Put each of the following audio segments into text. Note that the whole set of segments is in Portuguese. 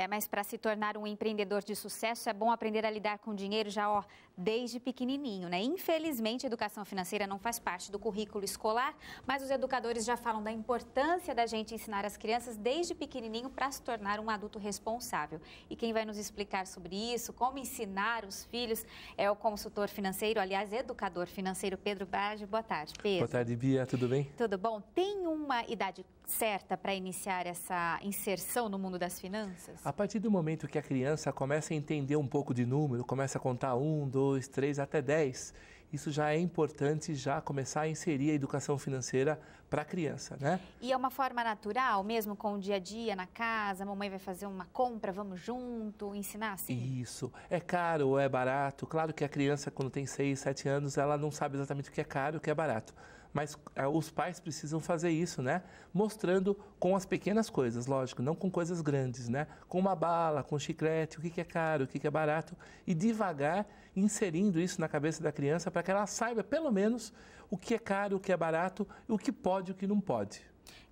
É, mas para se tornar um empreendedor de sucesso é bom aprender a lidar com dinheiro já ó, desde pequenininho, né? Infelizmente, educação financeira não faz parte do currículo escolar, mas os educadores já falam da importância da gente ensinar as crianças desde pequenininho para se tornar um adulto responsável. E quem vai nos explicar sobre isso, como ensinar os filhos, é o consultor financeiro, aliás, educador financeiro Pedro Baggio. Boa tarde, Pedro. Boa tarde, Bia. Tudo bem? Tudo bom. Tem uma idade certa para iniciar essa inserção no mundo das finanças? A partir do momento que a criança começa a entender um pouco de número, começa a contar um, dois, três, até dez, isso já é importante já começar a inserir a educação financeira para a criança, né? E é uma forma natural, mesmo com o dia a dia na casa, a mamãe vai fazer uma compra, vamos junto, ensinar assim? Isso. É caro ou é barato? Claro que a criança, quando tem seis, sete anos, ela não sabe exatamente o que é caro e o que é barato mas ah, os pais precisam fazer isso, né? Mostrando com as pequenas coisas, lógico, não com coisas grandes, né? Com uma bala, com um chiclete, o que, que é caro, o que, que é barato. E devagar inserindo isso na cabeça da criança para que ela saiba, pelo menos, o que é caro, o que é barato, o que pode e o que não pode.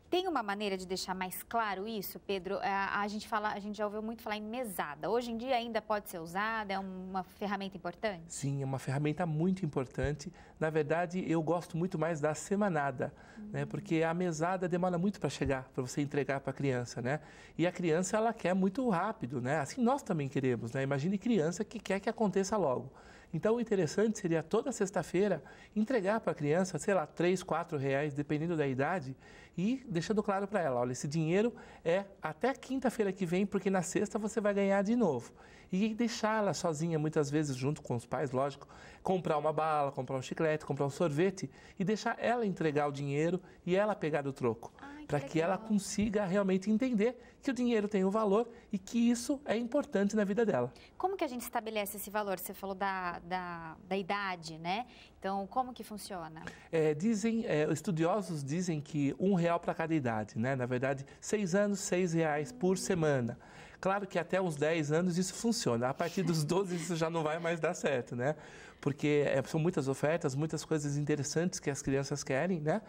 Tem uma maneira de deixar mais claro isso, Pedro? A, é, a, gente fala, a gente já ouviu muito falar em mesada. Hoje em dia ainda pode ser usada, é uma ferramenta importante? Sim, é uma ferramenta muito importante. Na verdade, eu gosto muito mais da semanada, uhum. né? Hum. Porque a mesada demora muito para chegar, para você entregar para a criança, né? E a criança ela quer muito rápido, né? Assim nós também queremos, né? Imagine criança que quer que aconteça logo. Então, o interessante seria toda sexta-feira entregar para a criança, sei lá, três, quatro reais, dependendo da idade, e deixando claro para ela, olha, esse dinheiro é até quinta-feira que vem, porque na sexta você vai ganhar de novo. E deixar ela sozinha, muitas vezes, junto com os pais, lógico, comprar uma bala, comprar um chiclete, comprar um sorvete e deixar ela entregar o dinheiro e ela pegar o troco. Ah para que ela consiga realmente entender que o dinheiro tem um valor e que isso é importante na vida dela. Como que a gente estabelece esse valor? Você falou da, da, da idade, né? Então, como que funciona? É, dizem, é, estudiosos dizem que um real para cada idade, né? Na verdade, seis anos, seis reais por semana. Claro que até uns 10 anos isso funciona. A partir dos 12 isso já não vai mais dar certo, né? Porque é, são muitas ofertas, muitas coisas interessantes que as crianças querem, né?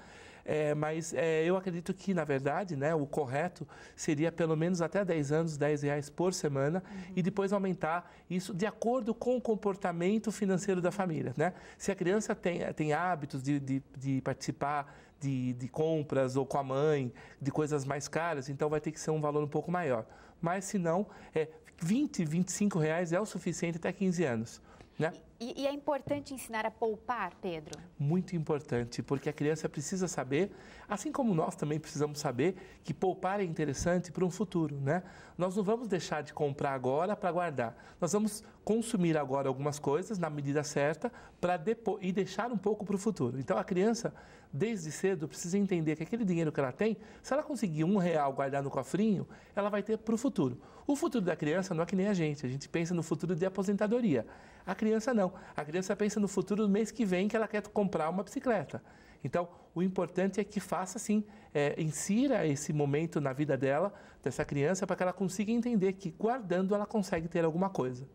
É, mas é, eu acredito que, na verdade, né, o correto seria pelo menos até 10 anos, 10 reais por semana, uhum. e depois aumentar isso de acordo com o comportamento financeiro da família. Né? Se a criança tem, eh, tem hábitos de, de, de participar de, de, compras ou com a mãe, de coisas mais caras, então vai ter que ser um valor um pouco maior. Mas se não, é, 20, 25 reais é o suficiente até 15 anos. Né? E, e, é importante ensinar a poupar, Pedro? Muito importante, porque a criança precisa saber, assim como nós também precisamos saber, que poupar é interessante para um futuro, né? Nós não vamos deixar de comprar agora para guardar. Nós vamos consumir agora algumas coisas na medida certa para depois e deixar um pouco para o futuro. Então a criança, desde cedo, precisa entender que aquele dinheiro que ela tem, se ela conseguir um real guardar no cofrinho, ela vai ter para o futuro. O futuro da criança não é que nem a gente. A gente pensa no futuro de aposentadoria. A criança não não. A criança pensa no futuro do mês que vem que ela quer comprar uma bicicleta. Então, o importante é que faça assim, é, insira esse momento na vida dela, dessa criança, para que ela consiga entender que guardando ela consegue ter alguma coisa.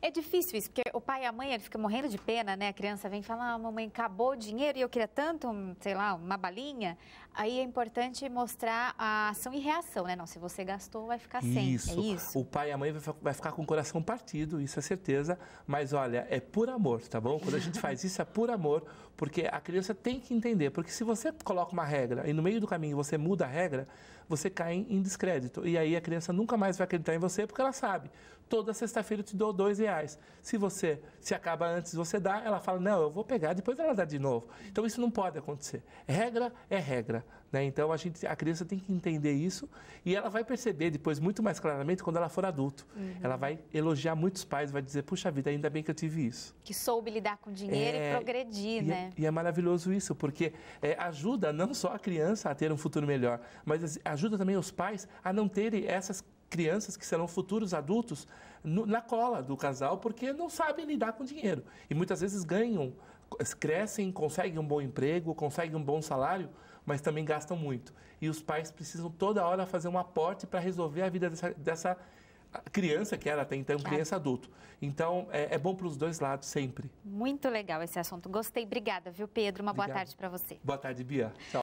É difícil isso, porque o pai e a mãe ele fica morrendo de pena, né? A criança vem falar, ah, mamãe, acabou o dinheiro e eu queria tanto, sei lá, uma balinha. Aí é importante mostrar a ação e reação, né? Não, se você gastou, vai ficar sem. É isso. É isso. O pai e a mãe vai ficar com o coração partido, isso é certeza. Mas olha, é por amor, tá bom? Quando a gente faz isso, é por amor, porque a criança tem que entender. Porque se você coloca uma regra e no meio do caminho você muda a regra, você cai em descrédito. E aí a criança nunca mais vai acreditar em você porque ela sabe. Toda sexta-feira eu te dou dois reais. Se você se acaba antes, você dá, ela fala, não, eu vou pegar, depois ela dá de novo. Então isso não pode acontecer. Regra é regra. Né? Então a, gente, a criança tem que entender isso e ela vai perceber depois muito mais claramente quando ela for adulto. Uhum. Ela vai elogiar muitos pais, vai dizer, puxa vida, ainda bem que eu tive isso. Que soube lidar com dinheiro é... e progredir, e é, né? e é maravilhoso isso, porque é, ajuda não só a criança a ter um futuro melhor, mas assim, ajuda também os pais a não terem essas crianças que serão futuros adultos no, na cola do casal porque não sabem lidar com dinheiro. E muitas vezes ganham, crescem, conseguem um bom emprego, conseguem um bom salário, mas também gastam muito. E os pais precisam toda hora fazer um aporte para resolver a vida dessa, dessa criança que era até então criança adulto. Então é, é bom para os dois lados sempre. Muito legal esse assunto. Gostei. Obrigada, viu, Pedro? Uma boa tarde para você. Boa tarde, Bia. Tchau.